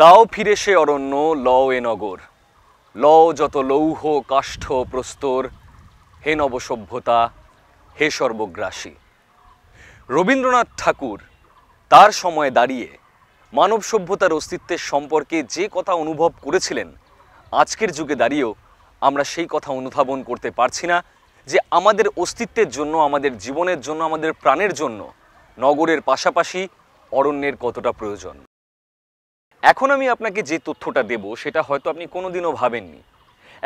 দাও ফিরে সে অরণ্য ল এ নগর ল যত লৌহ কাষ্ঠ প্রস্তর হে নবসভ্যতা হে সর্বগ্রাসী রবীন্দ্রনাথ ঠাকুর তার সময়ে দাঁড়িয়ে মানব সভ্যতার অস্তিত্বের সম্পর্কে যে কথা অনুভব করেছিলেন আজকের যুগে দাঁড়িয়েও আমরা সেই কথা অনুধাবন করতে পারছি না যে আমাদের অস্তিত্বের জন্য আমাদের জীবনের জন্য আমাদের প্রাণের জন্য নগরের পাশাপাশি অরণ্যের কতটা প্রয়োজন এখন আমি আপনাকে যে তথ্যটা দেব সেটা হয়তো আপনি কোনোদিনও ভাবেননি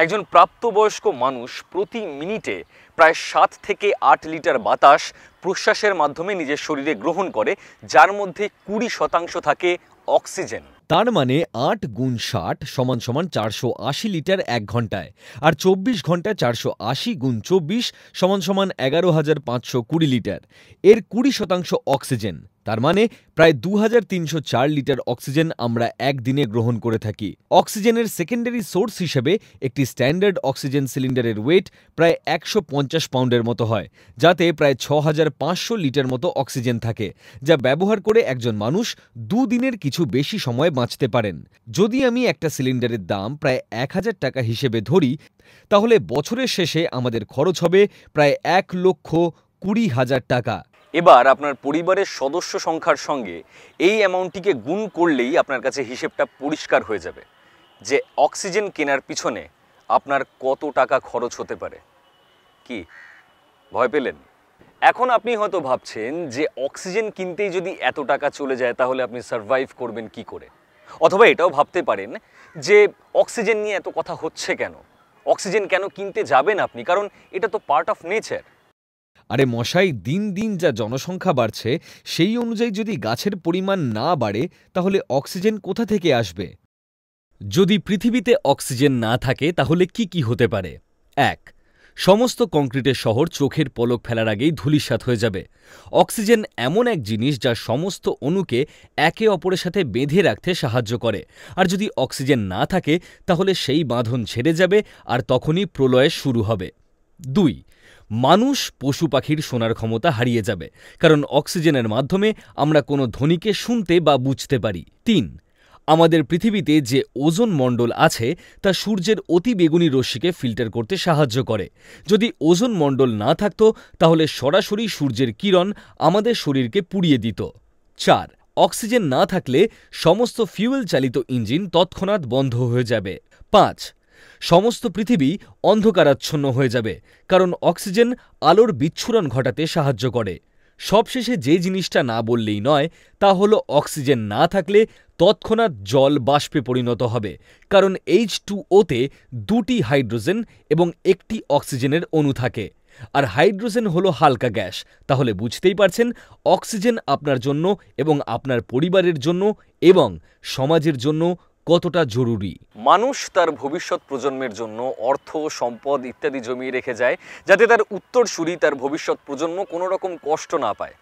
একজন প্রাপ্তবয়স্ক মানুষ প্রতি মিনিটে প্রায় সাত থেকে আট লিটার বাতাস প্রশ্বাসের মাধ্যমে নিজের শরীরে গ্রহণ করে যার মধ্যে কুড়ি শতাংশ থাকে অক্সিজেন তার মানে আট গুণ ষাট সমান সমান চারশো আশি লিটার এক ঘন্টায় আর চব্বিশ ঘন্টায় চারশো আশি গুণ চব্বিশ সমান সমান এগারো হাজার পাঁচশো কুড়ি লিটার এর কুড়ি শতাংশ অক্সিজেন তার মানে প্রায় দু লিটার অক্সিজেন আমরা একদিনে গ্রহণ করে থাকি অক্সিজেনের সেকেন্ডারি সোর্স হিসেবে একটি স্ট্যান্ডার্ড অক্সিজেন সিলিন্ডারের ওয়েট প্রায় একশো পঞ্চাশ পাউন্ডের মতো হয় যাতে প্রায় ছ লিটার মতো অক্সিজেন থাকে যা ব্যবহার করে একজন মানুষ দুদিনের কিছু বেশি সময় বাঁচতে পারেন যদি আমি একটা সিলিন্ডারের দাম প্রায় এক হাজার টাকা হিসেবে ধরি তাহলে বছরের শেষে আমাদের খরচ হবে প্রায় এক লক্ষ কুড়ি হাজার টাকা এবার আপনার পরিবারের সদস্য সংখ্যার সঙ্গে এই অ্যামাউন্টটিকে গুণ করলেই আপনার কাছে হিসেবটা পরিষ্কার হয়ে যাবে যে অক্সিজেন কেনার পিছনে আপনার কত টাকা খরচ হতে পারে কি ভয় পেলেন এখন আপনি হয়তো ভাবছেন যে অক্সিজেন কিনতেই যদি এত টাকা চলে যায় তাহলে আপনি সারভাইভ করবেন কি করে অথবা এটাও ভাবতে পারেন যে অক্সিজেন নিয়ে এত কথা হচ্ছে কেন অক্সিজেন কেন কিনতে যাবেন আপনি কারণ এটা তো পার্ট অফ নেচার আরে মশাই দিন দিন যা জনসংখ্যা বাড়ছে সেই অনুযায়ী যদি গাছের পরিমাণ না বাড়ে তাহলে অক্সিজেন কোথা থেকে আসবে যদি পৃথিবীতে অক্সিজেন না থাকে তাহলে কি কি হতে পারে এক সমস্ত কংক্রিটের শহর চোখের পলক ফেলার আগেই ধূলিসাত হয়ে যাবে অক্সিজেন এমন এক জিনিস যা সমস্ত অণুকে একে অপরের সাথে বেঁধে রাখতে সাহায্য করে আর যদি অক্সিজেন না থাকে তাহলে সেই বাঁধন ছেড়ে যাবে আর তখনই প্রলয় শুরু হবে দুই মানুষ পশু পাখির শোনার ক্ষমতা হারিয়ে যাবে কারণ অক্সিজেনের মাধ্যমে আমরা কোনো ধ্বনিকে শুনতে বা বুঝতে পারি তিন আমাদের পৃথিবীতে যে ওজোন মণ্ডল আছে তা সূর্যের অতি বেগুনি রশ্মিকে ফিল্টার করতে সাহায্য করে যদি ওজোন মণ্ডল না থাকত তাহলে সরাসরি সূর্যের কিরণ আমাদের শরীরকে পুড়িয়ে দিত চার অক্সিজেন না থাকলে সমস্ত ফিউয়েল চালিত ইঞ্জিন তৎক্ষণাৎ বন্ধ হয়ে যাবে পাঁচ সমস্ত পৃথিবী অন্ধকারাচ্ছন্ন হয়ে যাবে কারণ অক্সিজেন আলোর বিচ্ছুরণ ঘটাতে সাহায্য করে সবশেষে যে জিনিসটা না বললেই নয় তা হলো অক্সিজেন না থাকলে তৎক্ষণাৎ জল বাষ্পে পরিণত হবে কারণ এইচ টু ওতে দুটি হাইড্রোজেন এবং একটি অক্সিজেনের অণু থাকে আর হাইড্রোজেন হলো হালকা গ্যাস তাহলে বুঝতেই পারছেন অক্সিজেন আপনার জন্য এবং আপনার পরিবারের জন্য এবং সমাজের জন্য কতটা জরুরি মানুষ তার ভবিষ্যৎ প্রজন্মের জন্য অর্থ সম্পদ ইত্যাদি জমিয়ে রেখে যায় যাতে তার উত্তরসূরি তার ভবিষ্যৎ প্রজন্ম কোনো রকম কষ্ট না পায়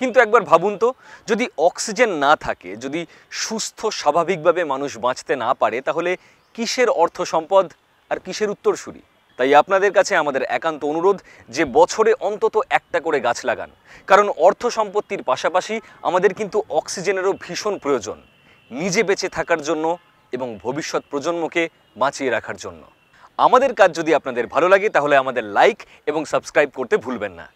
কিন্তু একবার ভাবুন তো যদি অক্সিজেন না থাকে যদি সুস্থ স্বাভাবিকভাবে মানুষ বাঁচতে না পারে তাহলে কিসের অর্থ সম্পদ আর কিসের উত্তরসূরি তাই আপনাদের কাছে আমাদের একান্ত অনুরোধ যে বছরে অন্তত একটা করে গাছ লাগান কারণ অর্থ সম্পত্তির পাশাপাশি আমাদের কিন্তু অক্সিজেনেরও ভীষণ প্রয়োজন নিজে বেঁচে থাকার জন্য এবং ভবিষ্যৎ প্রজন্মকে বাঁচিয়ে রাখার জন্য আমাদের কাজ যদি আপনাদের ভালো লাগে তাহলে আমাদের লাইক এবং সাবস্ক্রাইব করতে ভুলবেন না